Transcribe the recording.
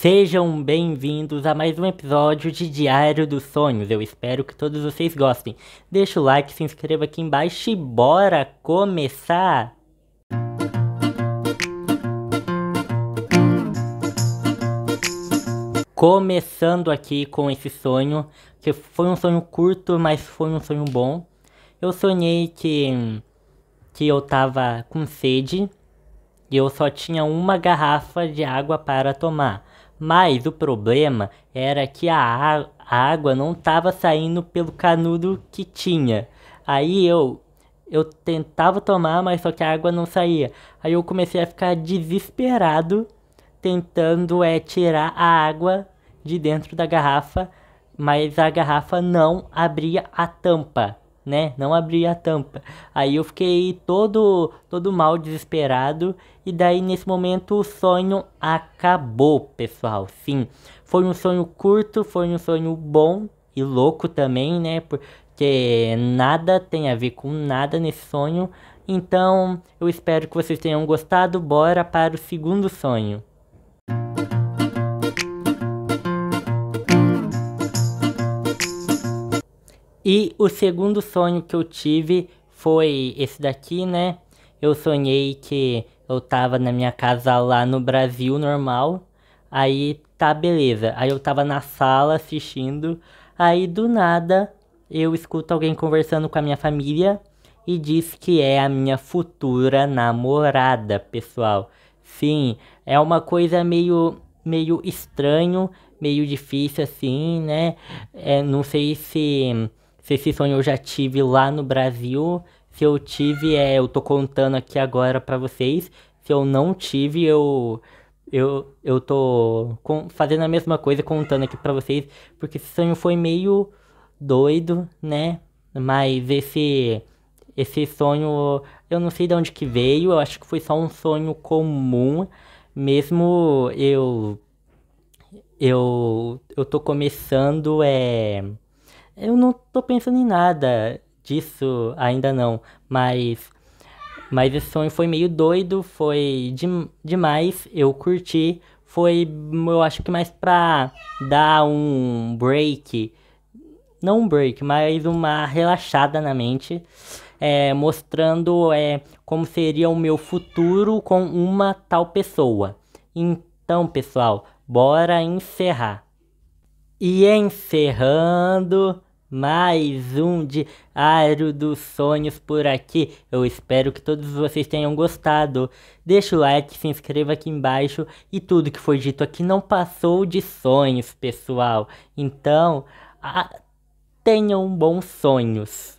Sejam bem-vindos a mais um episódio de Diário dos Sonhos. Eu espero que todos vocês gostem. Deixa o like, se inscreva aqui embaixo e bora começar! Começando aqui com esse sonho, que foi um sonho curto, mas foi um sonho bom. Eu sonhei que, que eu tava com sede e eu só tinha uma garrafa de água para tomar. Mas o problema era que a, a água não estava saindo pelo canudo que tinha. Aí eu eu tentava tomar, mas só que a água não saía. Aí eu comecei a ficar desesperado tentando é tirar a água de dentro da garrafa, mas a garrafa não abria a tampa né? Não abri a tampa. Aí eu fiquei todo, todo mal, desesperado. E daí nesse momento o sonho acabou, pessoal. Sim, foi um sonho curto, foi um sonho bom e louco também, né? Porque nada tem a ver com nada nesse sonho. Então eu espero que vocês tenham gostado. Bora para o segundo sonho. E o segundo sonho que eu tive foi esse daqui, né? Eu sonhei que eu tava na minha casa lá no Brasil normal. Aí tá beleza. Aí eu tava na sala assistindo. Aí do nada eu escuto alguém conversando com a minha família e diz que é a minha futura namorada, pessoal. Sim, é uma coisa meio meio estranho, meio difícil assim, né? É, não sei se se esse sonho eu já tive lá no Brasil, se eu tive, é, eu tô contando aqui agora para vocês. Se eu não tive, eu eu eu tô com, fazendo a mesma coisa contando aqui para vocês, porque esse sonho foi meio doido, né? Mas esse esse sonho, eu não sei de onde que veio, eu acho que foi só um sonho comum, mesmo eu eu eu tô começando é eu não tô pensando em nada disso ainda não, mas mas esse sonho foi meio doido, foi de, demais, eu curti, foi eu acho que mais pra dar um break, não um break, mas uma relaxada na mente, é, mostrando é, como seria o meu futuro com uma tal pessoa. Então, pessoal, bora encerrar. E encerrando, mais um diário dos Sonhos por aqui. Eu espero que todos vocês tenham gostado. Deixa o like, se inscreva aqui embaixo e tudo que foi dito aqui não passou de sonhos, pessoal. Então, a... tenham bons sonhos.